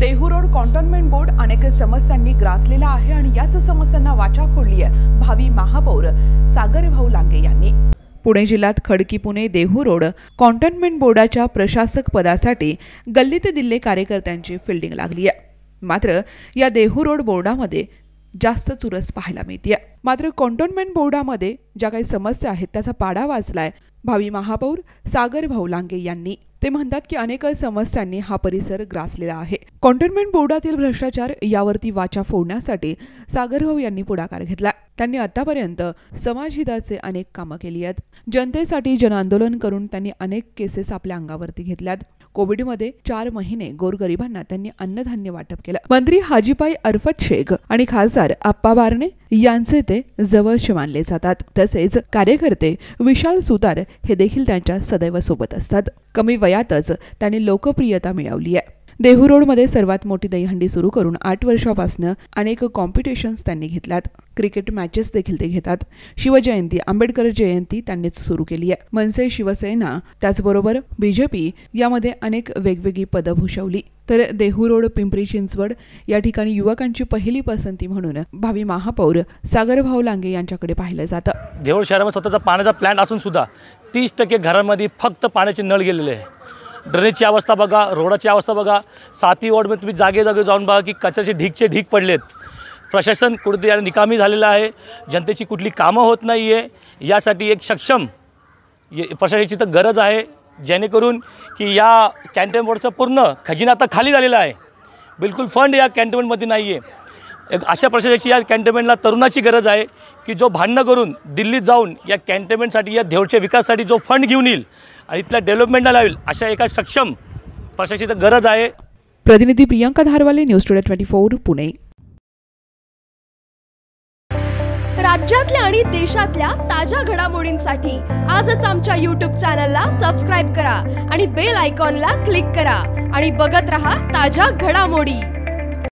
Dehu road cantonment board अनेक समस्यांनी ग्रासलेला आहे आणि याच समस्यांना वाचा फोडली आहे भावी महापौर सागर भाऊ लांगे यांनी पुणे जिल्ह्यात खडकी पुणे देहू रोड कॉन्टोन्मेंट बोर्डाच्या प्रशासक पदासाठी गल्लीत दिल्ले कार्यकर्त्यांची फिल्डिंग लागली आहे मात्र या देहू रोड बोर्डामध्ये जास्त चुरस पाहायला मिळते मात्र कॉन्टोनमेंट बोर्डामध्ये ज्या काही समस्या आहेत त्याचा पाडा वाचलाय भावी महापौर सागर भाऊलांगे यांनी ते म्हणतात की अनेक समस्यांनी हा परिसर ग्रासलेला आहे कॉन्टोनमेंट बोर्डातील भ्रष्टाचार यावरती वाचा फोडण्यासाठी सागर भाऊ यांनी पुढाकार घेतला त्यांनी आतापर्यंत समाजहिताचे अनेक कामं केली आहेत जनतेसाठी जनआंदोलन करून त्यांनी अनेक केसेस आपल्या अंगावरती घेतल्यात कोविडमध्ये चार महिने गोरगरिबांना त्यांनी अन्नधान्य वाटप केलं मंत्री हाजीपाई अरफत शेख आणि खासदार आप्पा बारणे यांचे ते जवळचे मानले जातात तसेच कार्यकर्ते विशाल सुतार हे देखील त्यांच्या सदैव सोबत असतात कमी वयातच त्यांनी लोकप्रियता मिळवली आहे देहू मध्ये सर्वात मोठी दहीहंडी सुरू करून आठ वर्षापासून अनेक कॉम्पिटिशन्स त्यांनी घेतल्यात क्रिकेट मॅचेस देखील ते घेतात शिवजयंती आंबेडकर जयंती त्यांनीच सुरू केली आहे मनसे शिवसेना त्याचबरोबर बीजेपी यामध्ये अनेक वेगवेगळी पदं भूषवली तर देहू रोड पिंपरी चिंचवड या ठिकाणी युवकांची पहिली पसंती म्हणून भावी महापौर सागर भाऊ लांगे यांच्याकडे पाहिलं जातं देहू शहरामध्ये स्वतःचा पाण्याचा प्लॅन असून सुद्धा तीस टक्के घरामध्ये फक्त पाण्याचे नळ गेलेले आहे ड्रेनेजची अवस्था बघा रोडाची अवस्था बघा साती वॉर्डमध्ये तुम्ही जागे जागे जाऊन बघा की कचऱ्याचे ढीकचे ढीक पडलेत प्रशासन कुठेतरी निकामी झालेलं आहे जनतेची कुठली कामं होत नाही आहे यासाठी एक सक्षम प्रशासनाची तर गरज आहे जेणेकरून की या कॅन्टोनमेंटचा पूर्ण खजिना आता खाली झालेला आहे बिलकुल फंड या कॅन्टोनमेंटमध्ये नाही आहे एक अशा प्रशासकीय या कॅन्टोनमेंटला तरुणाची गरज आहे की जो भांडणं करून दिल्लीत जाऊन या कॅन्टोनमेंटसाठी या देवच्या विकासासाठी जो फंड घेऊन येईल आणि इथल्या डेव्हलपमेंटला लावेल अशा एका सक्षम प्रशासकीची गरज आहे प्रतिनिधी Priyanka Dharwale news today twenty four Pune राज्यातल्या आणि देशातल्या ताज्या घडामोडींसाठी आजच आमच्या यूट्यूब चॅनलला सबस्क्राईब करा आणि बेल आयकॉनला क्लिक करा आणि बघत रहा ताज्या घडामोडी